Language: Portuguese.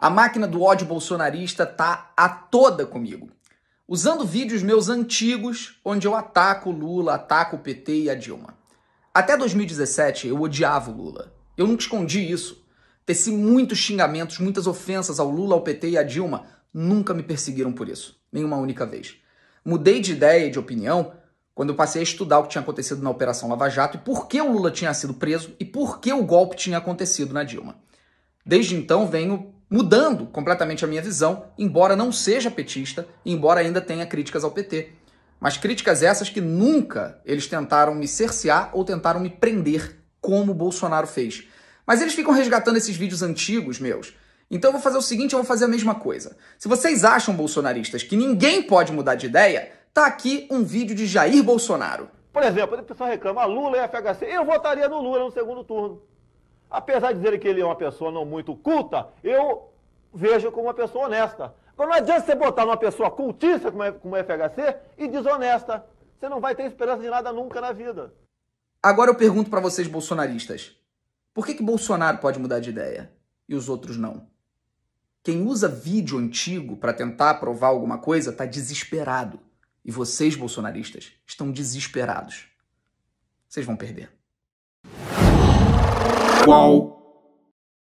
A máquina do ódio bolsonarista tá a toda comigo. Usando vídeos meus antigos, onde eu ataco o Lula, ataco o PT e a Dilma. Até 2017 eu odiava o Lula. Eu nunca escondi isso. Teci muitos xingamentos, muitas ofensas ao Lula, ao PT e à Dilma. Nunca me perseguiram por isso. Nenhuma única vez. Mudei de ideia e de opinião quando eu passei a estudar o que tinha acontecido na Operação Lava Jato e por que o Lula tinha sido preso e por que o golpe tinha acontecido na Dilma. Desde então venho mudando completamente a minha visão, embora não seja petista, embora ainda tenha críticas ao PT. Mas críticas essas que nunca eles tentaram me cercear ou tentaram me prender, como Bolsonaro fez. Mas eles ficam resgatando esses vídeos antigos meus. Então eu vou fazer o seguinte, eu vou fazer a mesma coisa. Se vocês acham, bolsonaristas, que ninguém pode mudar de ideia, tá aqui um vídeo de Jair Bolsonaro. Por exemplo, a pessoa reclama, Lula e FHC, eu votaria no Lula no segundo turno. Apesar de dizer que ele é uma pessoa não muito culta, eu vejo como uma pessoa honesta. Agora, não adianta você botar numa pessoa cultista como é, o é FHC e desonesta. Você não vai ter esperança de nada nunca na vida. Agora eu pergunto para vocês, bolsonaristas: por que, que Bolsonaro pode mudar de ideia e os outros não? Quem usa vídeo antigo para tentar provar alguma coisa está desesperado. E vocês, bolsonaristas, estão desesperados. Vocês vão perder qual.